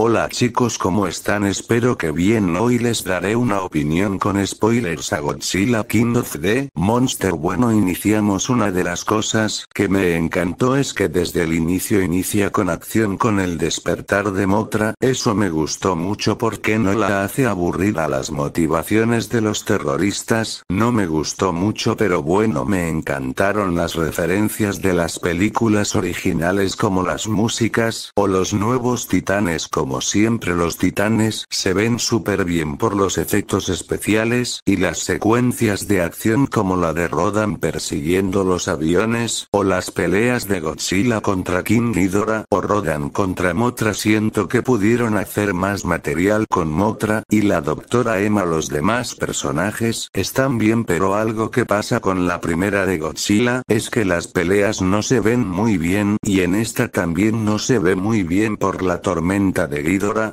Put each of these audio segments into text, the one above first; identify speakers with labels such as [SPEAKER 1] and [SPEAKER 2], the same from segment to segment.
[SPEAKER 1] Hola chicos, ¿cómo están? Espero que bien. Hoy les daré una opinión con spoilers a Godzilla King of the Monster. Bueno, iniciamos una de las cosas que me encantó es que desde el inicio inicia con acción con el despertar de Motra. Eso me gustó mucho porque no la hace aburrir a las motivaciones de los terroristas. No me gustó mucho, pero bueno, me encantaron las referencias de las películas originales como las músicas o los nuevos titanes como como siempre los titanes se ven súper bien por los efectos especiales y las secuencias de acción como la de Rodan persiguiendo los aviones o las peleas de Godzilla contra King Ghidorah o Rodan contra Motra siento que pudieron hacer más material con Motra y la doctora Emma los demás personajes están bien pero algo que pasa con la primera de Godzilla es que las peleas no se ven muy bien y en esta también no se ve muy bien por la tormenta de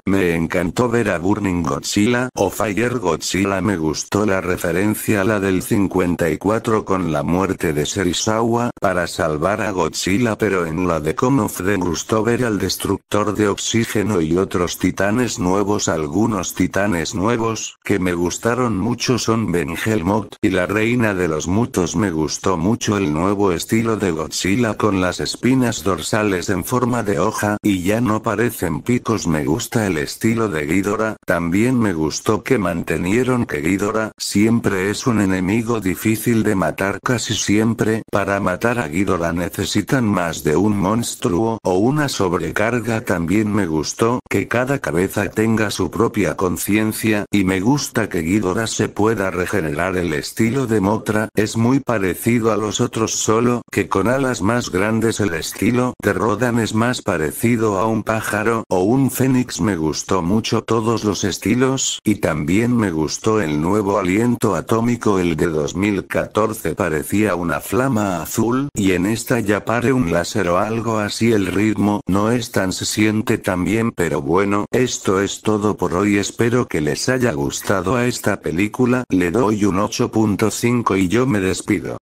[SPEAKER 1] me encantó ver a Burning Godzilla o Fire Godzilla me gustó la referencia a la del 54 con la muerte de Serizawa para salvar a Godzilla pero en la de Come of the gustó ver al destructor de oxígeno y otros titanes nuevos algunos titanes nuevos que me gustaron mucho son Ben y la reina de los mutos me gustó mucho el nuevo estilo de Godzilla con las espinas dorsales en forma de hoja y ya no parecen picos pues me gusta el estilo de Ghidorah, también me gustó que mantenieron que Ghidorah siempre es un enemigo difícil de matar casi siempre. Para matar a Ghidorah necesitan más de un monstruo o una sobrecarga también me gustó que cada cabeza tenga su propia conciencia y me gusta que Ghidorah se pueda regenerar el estilo de Motra es muy parecido a los otros solo que con alas más grandes el estilo de Rodan es más parecido a un pájaro o un fénix me gustó mucho todos los estilos y también me gustó el nuevo aliento atómico el de 2014 parecía una flama azul y en esta ya pare un láser o algo así el ritmo no es tan se siente tan bien pero bueno esto es todo por hoy espero que les haya gustado a esta película le doy un 8.5 y yo me despido.